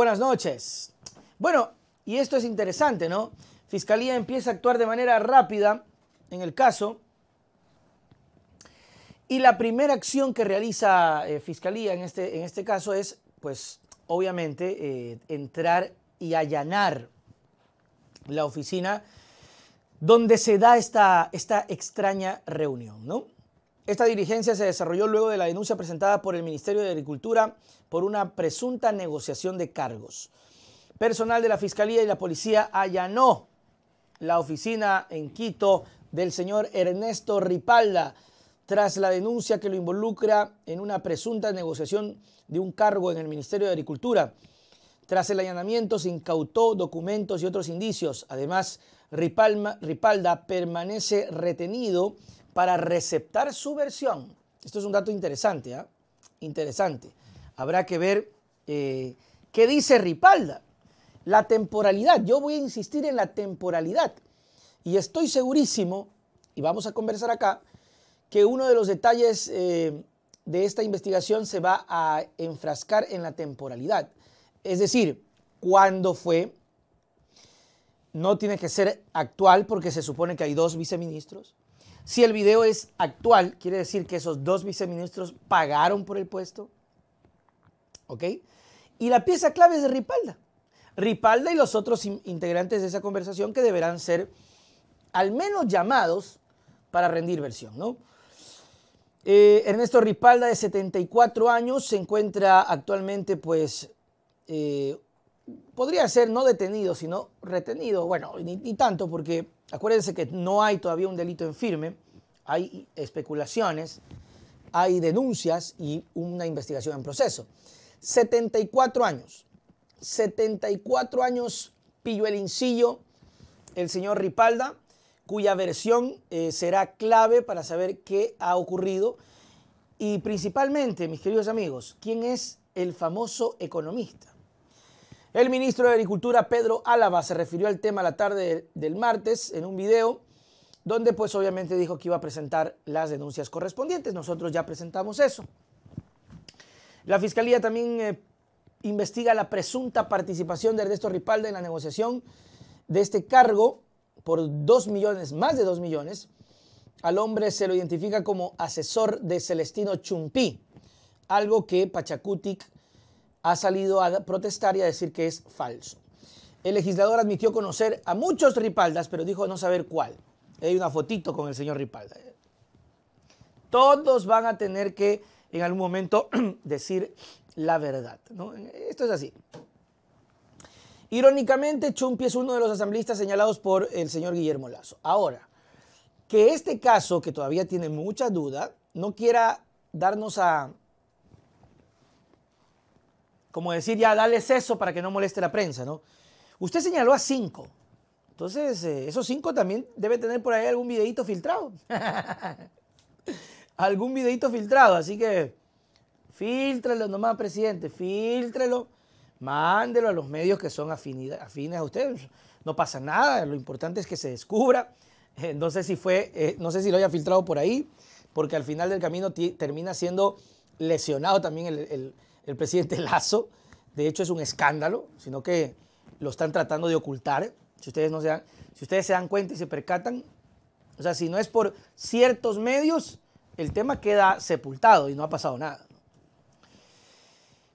Buenas noches. Bueno, y esto es interesante, ¿no? Fiscalía empieza a actuar de manera rápida en el caso. Y la primera acción que realiza eh, Fiscalía en este, en este caso es, pues, obviamente, eh, entrar y allanar la oficina donde se da esta, esta extraña reunión, ¿no? Esta dirigencia se desarrolló luego de la denuncia presentada por el Ministerio de Agricultura por una presunta negociación de cargos. Personal de la Fiscalía y la Policía allanó la oficina en Quito del señor Ernesto Ripalda tras la denuncia que lo involucra en una presunta negociación de un cargo en el Ministerio de Agricultura. Tras el allanamiento se incautó documentos y otros indicios. Además, Ripalda permanece retenido para receptar su versión. Esto es un dato interesante, ¿ah? Interesante. Habrá que ver eh, qué dice Ripalda. La temporalidad, yo voy a insistir en la temporalidad. Y estoy segurísimo, y vamos a conversar acá, que uno de los detalles eh, de esta investigación se va a enfrascar en la temporalidad. Es decir, cuándo fue, no tiene que ser actual porque se supone que hay dos viceministros, si el video es actual, quiere decir que esos dos viceministros pagaron por el puesto. ¿Ok? Y la pieza clave es de Ripalda. Ripalda y los otros integrantes de esa conversación que deberán ser al menos llamados para rendir versión, ¿no? Eh, Ernesto Ripalda, de 74 años, se encuentra actualmente, pues, eh, podría ser no detenido, sino retenido. Bueno, ni tanto, porque Acuérdense que no hay todavía un delito en firme, hay especulaciones, hay denuncias y una investigación en proceso. 74 años, 74 años pilló el Incillo, el señor Ripalda, cuya versión eh, será clave para saber qué ha ocurrido. Y principalmente, mis queridos amigos, ¿quién es el famoso economista? El ministro de Agricultura, Pedro Álava, se refirió al tema la tarde del martes en un video donde pues obviamente dijo que iba a presentar las denuncias correspondientes. Nosotros ya presentamos eso. La Fiscalía también eh, investiga la presunta participación de Ernesto Ripalda en la negociación de este cargo por 2 millones, más de 2 millones. Al hombre se lo identifica como asesor de Celestino Chumpí, algo que Pachacutic ha salido a protestar y a decir que es falso. El legislador admitió conocer a muchos Ripaldas, pero dijo no saber cuál. Hay una fotito con el señor Ripalda. Todos van a tener que en algún momento decir la verdad. Esto es así. Irónicamente, Chumpi es uno de los asambleístas señalados por el señor Guillermo Lazo. Ahora, que este caso, que todavía tiene mucha duda, no quiera darnos a como decir, ya, dale eso para que no moleste la prensa, ¿no? Usted señaló a cinco. Entonces, eh, esos cinco también debe tener por ahí algún videito filtrado. algún videito filtrado, así que filtrelo nomás, presidente, filtrelo, mándelo a los medios que son afines a ustedes. No pasa nada, lo importante es que se descubra. Eh, no sé si fue, eh, no sé si lo haya filtrado por ahí, porque al final del camino termina siendo lesionado también el el presidente Lazo. De hecho, es un escándalo, sino que lo están tratando de ocultar. ¿eh? Si ustedes, no se dan, si ustedes se dan cuenta y se percatan, o sea, si no es por ciertos medios, el tema queda sepultado y no ha pasado nada.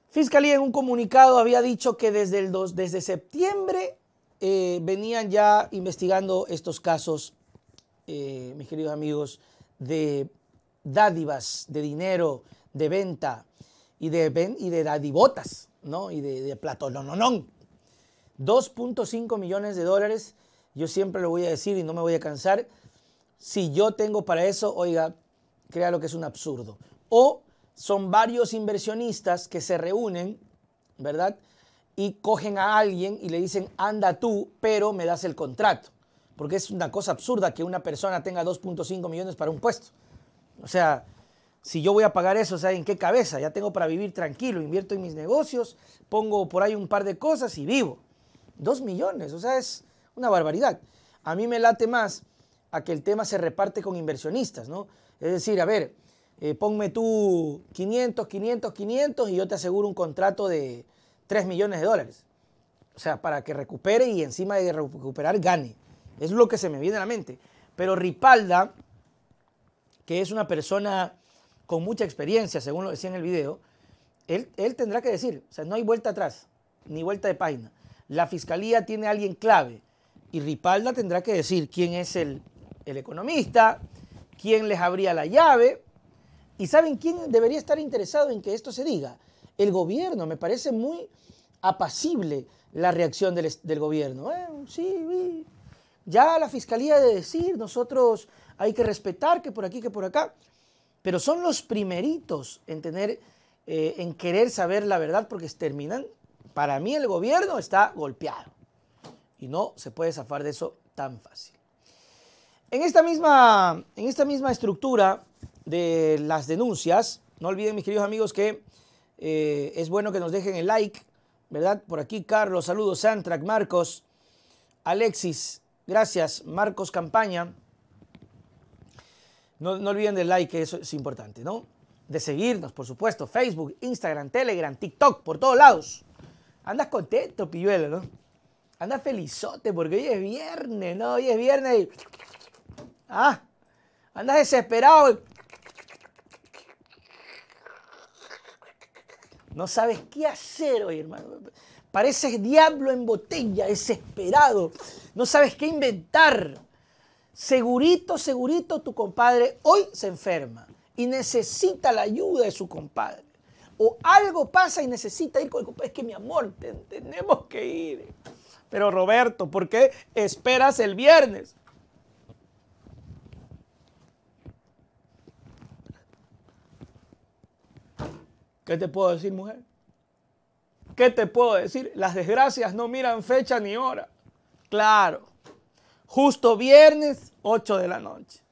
Fiscalía en un comunicado había dicho que desde, el desde septiembre eh, venían ya investigando estos casos, eh, mis queridos amigos, de dádivas, de dinero, de venta, y de, ben, y de dadivotas, ¿no? Y de, de 2.5 millones de dólares, yo siempre lo voy a decir y no me voy a cansar. Si yo tengo para eso, oiga, crea lo que es un absurdo. O son varios inversionistas que se reúnen, ¿verdad? Y cogen a alguien y le dicen, anda tú, pero me das el contrato. Porque es una cosa absurda que una persona tenga 2.5 millones para un puesto. O sea, si yo voy a pagar eso, o sea, ¿en qué cabeza? Ya tengo para vivir tranquilo, invierto en mis negocios, pongo por ahí un par de cosas y vivo. Dos millones, o sea, es una barbaridad. A mí me late más a que el tema se reparte con inversionistas, ¿no? Es decir, a ver, eh, ponme tú 500, 500, 500 y yo te aseguro un contrato de 3 millones de dólares. O sea, para que recupere y encima de recuperar gane. Es lo que se me viene a la mente. Pero Ripalda, que es una persona con mucha experiencia, según lo decía en el video, él, tendrá que decir, o sea, no hay vuelta atrás, ni vuelta de página. La fiscalía tiene a alguien clave y Ripalda tendrá que decir quién es el, economista, quién les abría la llave. ¿Y saben quién debería estar interesado en que esto se diga? El gobierno. Me parece muy apacible la reacción del, gobierno. Eh, sí, ya la fiscalía de decir, nosotros hay que respetar que por aquí, que por acá pero son los primeritos en tener, eh, en querer saber la verdad porque terminan. Para mí el gobierno está golpeado y no se puede zafar de eso tan fácil. En esta misma, en esta misma estructura de las denuncias, no olviden mis queridos amigos que eh, es bueno que nos dejen el like, ¿verdad? Por aquí Carlos, saludos, Santrac, Marcos, Alexis, gracias, Marcos Campaña. No, olviden del like, eso es importante, ¿no? De seguirnos, por supuesto, Facebook, Instagram, Telegram, TikTok, por todos lados. Andas contento, pilluelo, ¿no? Andas felizote porque hoy es viernes, ¿no? Hoy es viernes y... Ah, andas desesperado No sabes qué hacer hoy, hermano. Pareces diablo en botella, desesperado. No sabes qué inventar segurito, segurito tu compadre hoy se enferma y necesita la ayuda de su compadre. O algo pasa y necesita ir con el compadre. Es que mi amor, tenemos que ir. Pero Roberto, ¿por qué esperas el viernes? ¿Qué te puedo decir, mujer? ¿Qué te puedo decir? Las desgracias no miran fecha ni hora. Claro justo viernes, 8 de la noche.